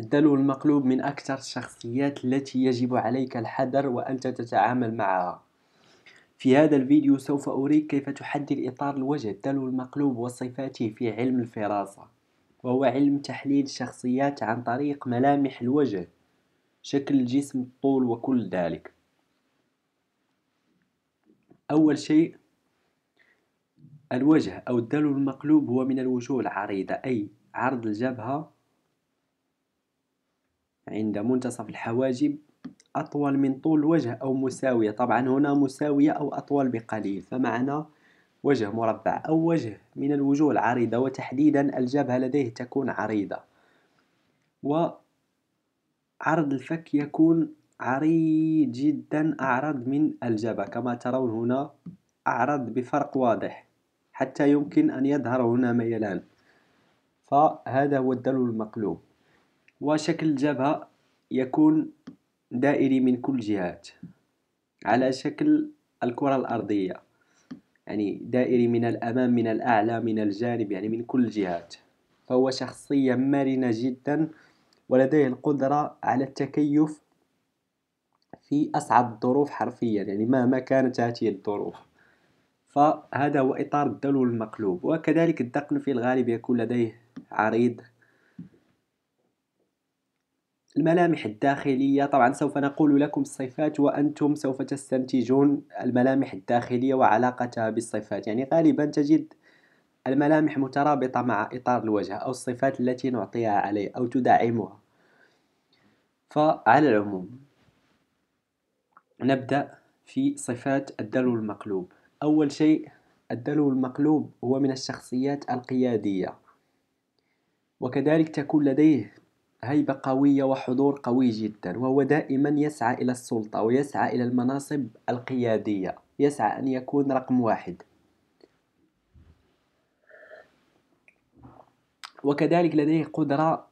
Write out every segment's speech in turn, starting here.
الدلو المقلوب من أكثر الشخصيات التي يجب عليك الحذر وأنت تتعامل معها في هذا الفيديو سوف أريك كيف تحدد إطار الوجه الدلو المقلوب وصفاته في علم الفراسة وهو علم تحليل الشخصيات عن طريق ملامح الوجه شكل الجسم الطول وكل ذلك أول شيء الوجه أو الدلو المقلوب هو من الوجوه العريضة أي عرض الجبهة عند منتصف الحواجب أطول من طول الوجه أو مساوية طبعا هنا مساوية أو أطول بقليل فمعنى وجه مربع أو وجه من الوجوه العريضة وتحديدا الجبهة لديه تكون عريضة وعرض الفك يكون عريض جدا أعرض من الجبهة كما ترون هنا أعرض بفرق واضح حتى يمكن أن يظهر هنا ميلان فهذا هو الدلو المقلوب وشكل الجبهة يكون دائري من كل جهات على شكل الكرة الأرضية يعني دائري من الأمام من الأعلى من الجانب يعني من كل الجهات فهو شخصية مرنة جدا ولديه القدرة على التكيف في أصعب الظروف حرفيا يعني مهما كانت هذه الظروف فهذا هو إطار الدلو المقلوب وكذلك الدقن في الغالب يكون لديه عريض الملامح الداخلية طبعا سوف نقول لكم الصفات وأنتم سوف تستنتجون الملامح الداخلية وعلاقتها بالصفات يعني غالبا تجد الملامح مترابطة مع إطار الوجه أو الصفات التي نعطيها عليه أو تدعمها فعلى العموم نبدأ في صفات الدلو المقلوب أول شيء الدلو المقلوب هو من الشخصيات القيادية وكذلك تكون لديه هيبة قوية وحضور قوي جدا وهو دائما يسعى إلى السلطة ويسعى إلى المناصب القيادية يسعى أن يكون رقم واحد وكذلك لديه قدرة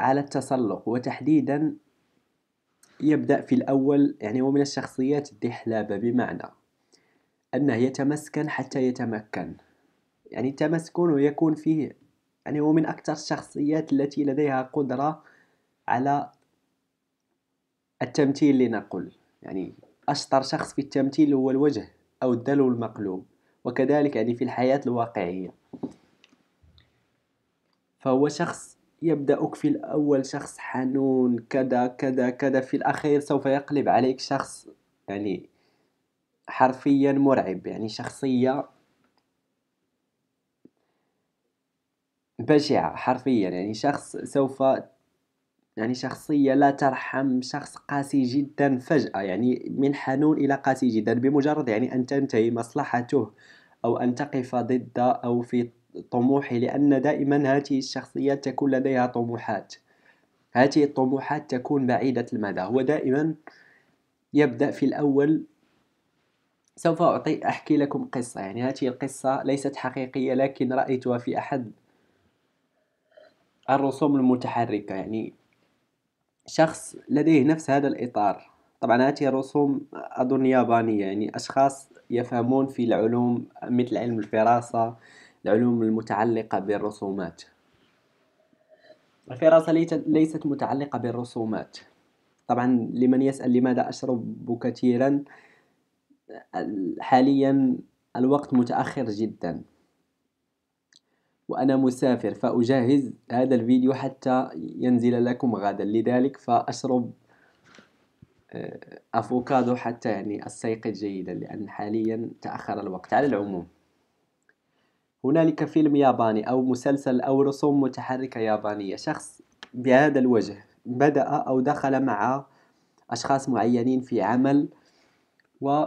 على التسلق وتحديدا يبدأ في الأول يعني هو من الشخصيات الدحلابة بمعنى أنه يتمسكن حتى يتمكن يعني تمسكنه يكون فيه يعني هو من أكثر الشخصيات التي لديها قدرة على التمثيل لنقل يعني أشطر شخص في التمثيل هو الوجه أو الدلو المقلوب وكذلك يعني في الحياة الواقعية فهو شخص يبدأك في الأول شخص حنون كذا كذا كذا في الأخير سوف يقلب عليك شخص يعني حرفيا مرعب يعني شخصية بشعة حرفيا يعني شخص سوف يعني شخصية لا ترحم شخص قاسي جدا فجأة يعني من حنون إلى قاسي جدا بمجرد يعني أن تنتهي مصلحته أو أن تقف ضد أو في طموحه لأن دائما هذه الشخصيات تكون لديها طموحات هذه الطموحات تكون بعيدة المدى هو دائما يبدأ في الأول سوف أعطي أحكي لكم قصة يعني هذه القصة ليست حقيقية لكن رأيتها في أحد الرسوم المتحركة يعني شخص لديه نفس هذا الإطار طبعا هذه الرسوم أظن يابانية يعني أشخاص يفهمون في العلوم مثل علم الفراسة العلوم المتعلقة بالرسومات الفراسة ليست متعلقة بالرسومات طبعا لمن يسأل لماذا أشرب كثيرا حاليا الوقت متأخر جدا وأنا مسافر فأجهز هذا الفيديو حتى ينزل لكم غدا لذلك فأشرب آه، أفوكادو حتى يعني أستيقظ جيدا لأن حاليا تأخر الوقت على العموم هنالك فيلم ياباني أو مسلسل أو رسوم متحركة يابانية شخص بهذا الوجه بدأ أو دخل مع أشخاص معينين في عمل و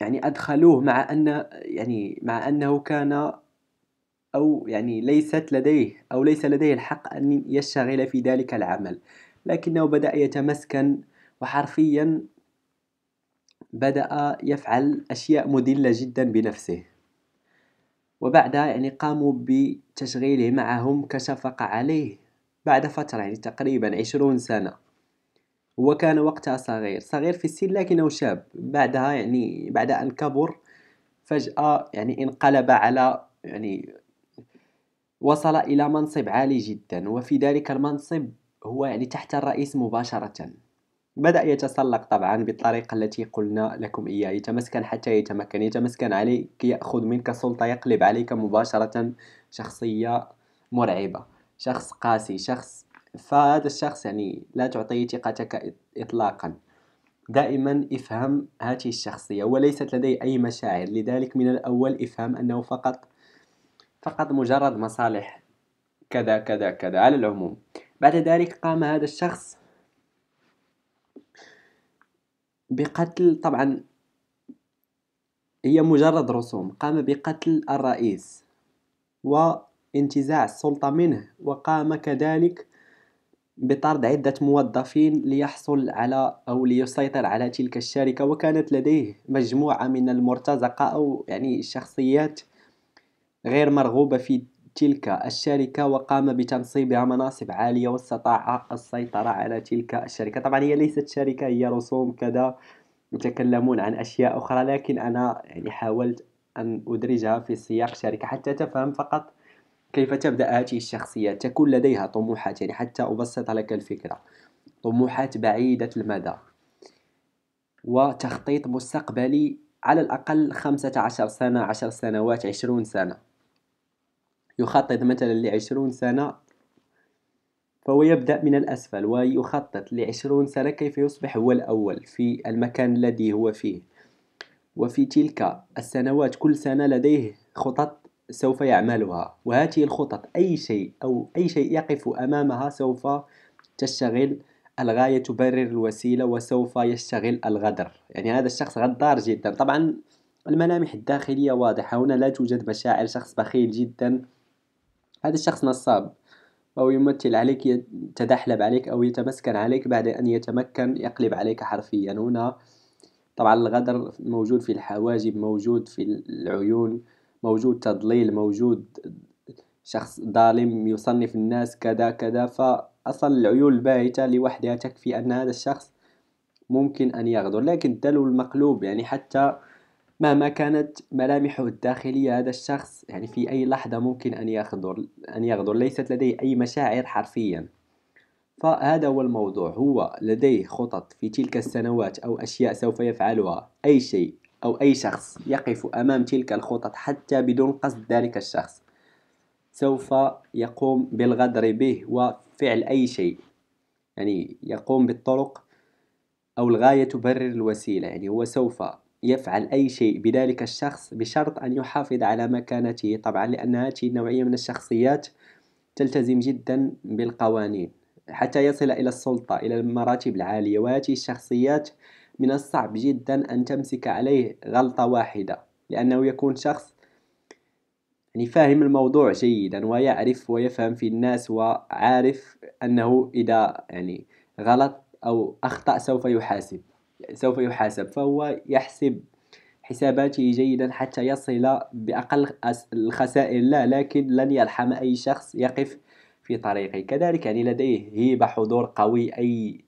يعني أدخلوه مع أن يعني مع أنه كان أو يعني ليست لديه أو ليس لديه الحق أن يشتغل في ذلك العمل لكنه بدأ يتمسكن وحرفيا بدأ يفعل أشياء مدلة جدا بنفسه وبعدها يعني قاموا بتشغيله معهم كشفقة عليه بعد فترة يعني تقريبا عشرون سنة وكان وقتها صغير صغير في السن لكنه شاب بعدها يعني بعد أن كبر فجأة يعني انقلب على يعني وصل إلى منصب عالي جدا وفي ذلك المنصب هو يعني تحت الرئيس مباشرة بدأ يتسلق طبعا بالطريقة التي قلنا لكم إياها يتمسكن حتى يتمكن يتمسكن عليك يأخذ منك سلطة يقلب عليك مباشرة شخصية مرعبة شخص قاسي شخص فهذا الشخص يعني لا تعطيه ثقتك إطلاقا دائما افهم هذه الشخصية وليست لديه أي مشاعر لذلك من الأول افهم أنه فقط فقط مجرد مصالح كذا كذا كذا على العموم بعد ذلك قام هذا الشخص بقتل طبعا هي مجرد رسوم قام بقتل الرئيس وانتزاع السلطة منه وقام كذلك بطرد عدة موظفين ليحصل على أو ليسيطر على تلك الشركة وكانت لديه مجموعة من المرتزقة أو يعني شخصيات غير مرغوبة في تلك الشركة وقام بتنصيبها مناصب عالية واستطاع السيطرة على تلك الشركة طبعا هي ليست شركة هي رسوم كذا يتكلمون عن أشياء أخرى لكن أنا يعني حاولت أن أدرجها في سياق شركة حتى تفهم فقط كيف تبدأ هذه الشخصيات تكون لديها طموحات يعني حتى أبسط لك الفكرة طموحات بعيدة المدى وتخطيط مستقبلي على الأقل خمسة عشر سنة عشر سنوات عشرون سنة يخطط مثلا لعشرون سنة فهو يبدأ من الأسفل ويخطط لعشرون سنة كيف يصبح هو الأول في المكان الذي هو فيه وفي تلك السنوات كل سنة لديه خطط سوف يعملها وهذه الخطط أي شيء أو أي شيء يقف أمامها سوف تشتغل الغاية تبرر الوسيلة وسوف يشتغل الغدر يعني هذا الشخص غدار جدا طبعا الملامح الداخلية واضحة هنا لا توجد مشاعر شخص بخيل جدا هذا الشخص نصاب أو يمثل عليك يتدحلب عليك أو يتمسكن عليك بعد أن يتمكن يقلب عليك حرفيا هنا طبعا الغدر موجود في الحواجب موجود في العيون موجود تضليل موجود شخص ظالم يصنف الناس كذا كذا فأصلا العيون الباهتة لوحدها تكفي أن هذا الشخص ممكن أن يغدر لكن الدلو المقلوب يعني حتى مهما كانت ملامحه الداخلية هذا الشخص يعني في أي لحظة ممكن أن يغدر أن يغدر ليست لديه أي مشاعر حرفيا فهذا هو الموضوع هو لديه خطط في تلك السنوات أو أشياء سوف يفعلها أي شيء أو أي شخص يقف أمام تلك الخطط حتى بدون قصد ذلك الشخص سوف يقوم بالغدر به وفعل أي شيء يعني يقوم بالطرق أو الغاية تبرر الوسيلة يعني هو سوف يفعل أي شيء بذلك الشخص بشرط أن يحافظ على مكانته طبعا لأن هذه النوعية من الشخصيات تلتزم جدا بالقوانين حتى يصل إلى السلطة إلى المراتب العالية وهذه الشخصيات من الصعب جدا أن تمسك عليه غلطة واحدة لأنه يكون شخص يعني فاهم الموضوع جيدا ويعرف ويفهم في الناس وعارف أنه إذا يعني غلط أو أخطأ سوف يحاسب سوف يحاسب فهو يحسب حساباته جيدا حتى يصل بأقل الخسائر لا لكن لن يرحم أي شخص يقف في طريقه كذلك يعني لديه هيبة حضور قوي أي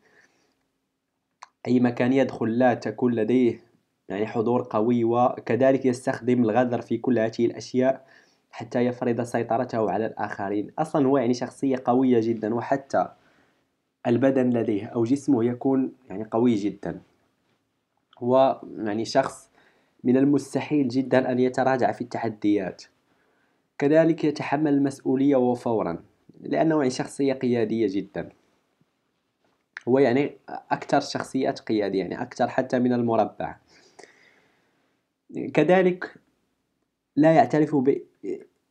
أي مكان يدخل لا تكون لديه يعني حضور قوي وكذلك يستخدم الغدر في كل هذه الأشياء حتى يفرض سيطرته على الآخرين أصلا هو يعني شخصية قوية جدا وحتى البدن لديه أو جسمه يكون يعني قوي جدا هو يعني شخص من المستحيل جدا أن يتراجع في التحديات كذلك يتحمل المسؤولية وفورا لأنه يعني شخصية قيادية جدا هو يعني أكثر شخصيات قيادية يعني أكثر حتى من المربع كذلك لا يعترف ب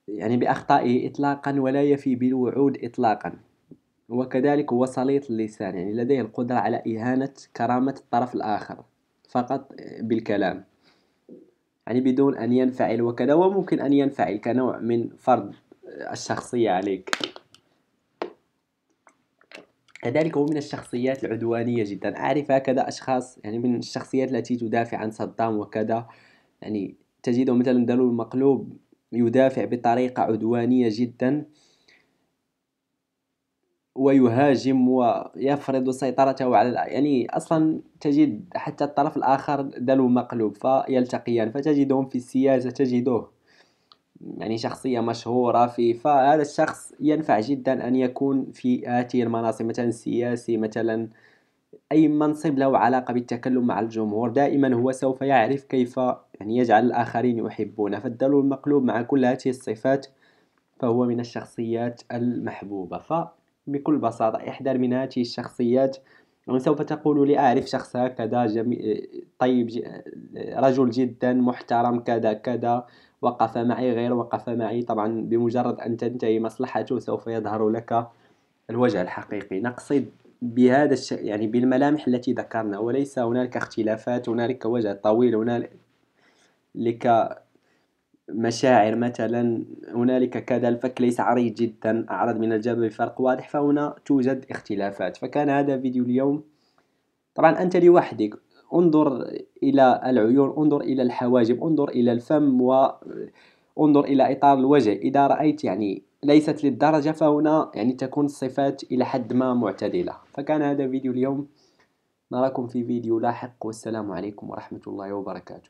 يعني بأخطائه إطلاقا ولا يفي بالوعود إطلاقا وكذلك هو سليط اللسان يعني لديه القدرة على إهانة كرامة الطرف الآخر فقط بالكلام يعني بدون أن ينفعل وكذا وممكن أن ينفعل كنوع من فرض الشخصية عليك كذلك هو من الشخصيات العدوانية جدا أعرف هكذا أشخاص يعني من الشخصيات التي تدافع عن صدام وكذا يعني تجده مثلا دلو المقلوب يدافع بطريقة عدوانية جدا ويهاجم ويفرض سيطرته على يعني اصلا تجد حتى الطرف الاخر دلو مقلوب فيلتقيان فتجدهم في السياسه تجدوه يعني شخصية مشهورة في فهذا الشخص ينفع جدا أن يكون في هذه المناصب مثلا سياسي مثلا أي منصب له علاقة بالتكلم مع الجمهور دائما هو سوف يعرف كيف يعني يجعل الآخرين يحبونه فالدلو المقلوب مع كل هذه الصفات فهو من الشخصيات المحبوبة ف بكل بساطة احذر من هذه الشخصيات يعني سوف تقول لي أعرف شخص هكذا جمي... طيب ج... رجل جدا محترم كذا كذا وقف معي غير وقف معي طبعا بمجرد أن تنتهي مصلحته سوف يظهر لك الوجه الحقيقي نقصد بهذا الشيء يعني بالملامح التي ذكرنا وليس هنالك اختلافات هنالك وجه طويل هنالك مشاعر مثلا هنالك كذا الفك ليس عريض جدا أعرض من الجبل بفرق واضح فهنا توجد اختلافات فكان هذا فيديو اليوم طبعا أنت لوحدك انظر إلى العيون انظر إلى الحواجب انظر إلى الفم وانظر إلى إطار الوجه إذا رأيت يعني ليست للدرجة فهنا يعني تكون الصفات إلى حد ما معتدلة فكان هذا فيديو اليوم نراكم في فيديو لاحق والسلام عليكم ورحمة الله وبركاته